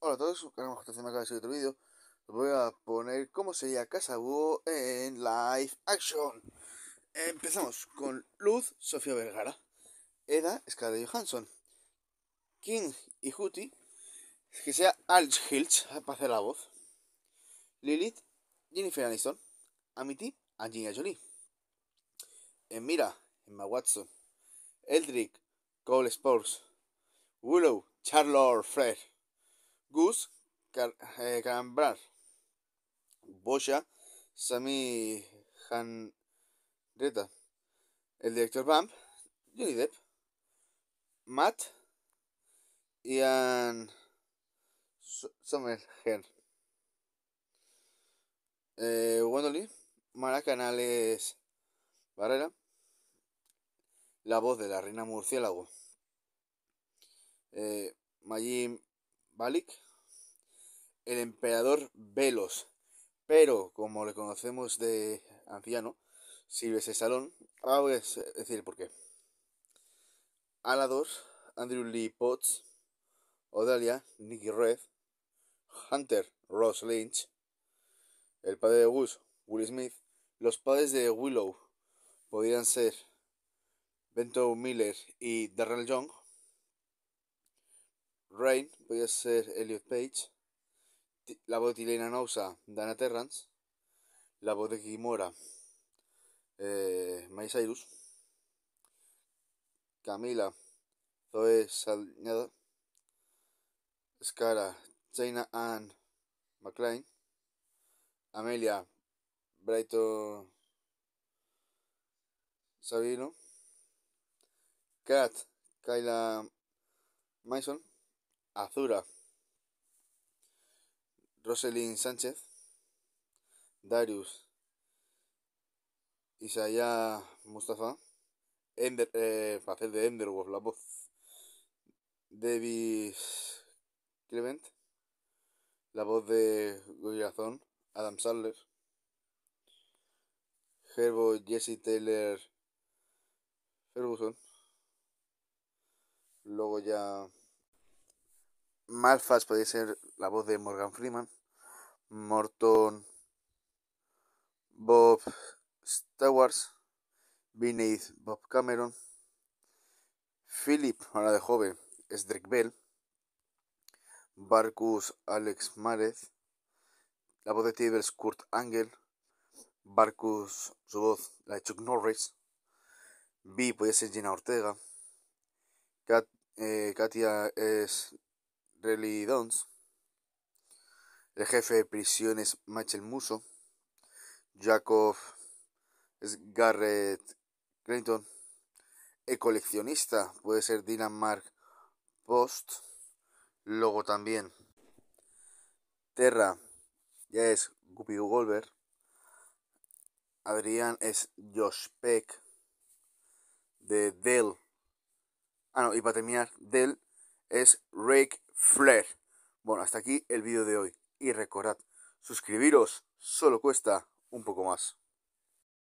Hola a todos, que me acaba de subir otro vídeo. voy a poner cómo sería Casa en live action. Empezamos con Luz, Sofía Vergara, Eda, Scarlett Johansson, King y Huti, que sea Alch Hilch para hacer la voz, Lilith, Jennifer Aniston, Amity, Angina Jolie, Emira, Emma Watson, Eldrick, Cole Sports Willow, Charlotte Fred. Gus eh, Cambrar, Bosha Sami Handreta, el director Bump, Johnny Depp, Matt Ian Sommerher, eh, Wendoli, Mara Canales Barrera, la voz de la reina murciélago, eh, Mayim Balik, el emperador Velos, pero como le conocemos de anciano, sirve ese Salón, ahora voy a decir por qué. Alador, Andrew Lee Potts, Odalia, Nicky Red, Hunter, Ross Lynch, el padre de Gus, Will Smith, los padres de Willow podrían ser Bento Miller y Darrell Young, Rain a ser Elliot Page. La voz de Elena Nousa, Dana Terrance. La voz de Kimora, eh, Camila, Zoe Salñada. Scara, Jaina Ann McLean. Amelia, Brighton Sabino. Kat, Kyla Mason. Azura, Roselyn Sánchez, Darius, Isaiah Mustafa, Ender, eh, papel de Enderwolf, la voz, Davis Clement, la voz de Goyazón, Adam Sandler, Herbo Jesse Taylor Ferguson, luego ya Malfas puede ser la voz de Morgan Freeman. Morton. Bob Stewart. Neith, Bob Cameron. Philip, ahora de joven, es Drake Bell. Barcus Alex Marez, La voz de Steve es Kurt Angle. Barcus, su voz, la de Chuck Norris. B puede ser Gina Ortega. Eh, Katia es Relly Dons, el jefe de prisiones Machel Muso, Jacob Garrett clinton el coleccionista puede ser Dylan Post, luego también Terra ya es Guppy Golver, Adrián es Josh Peck, de Dell, ah no, y para terminar, Dell es Rake Flair. Bueno, hasta aquí el vídeo de hoy. Y recordad, suscribiros solo cuesta un poco más.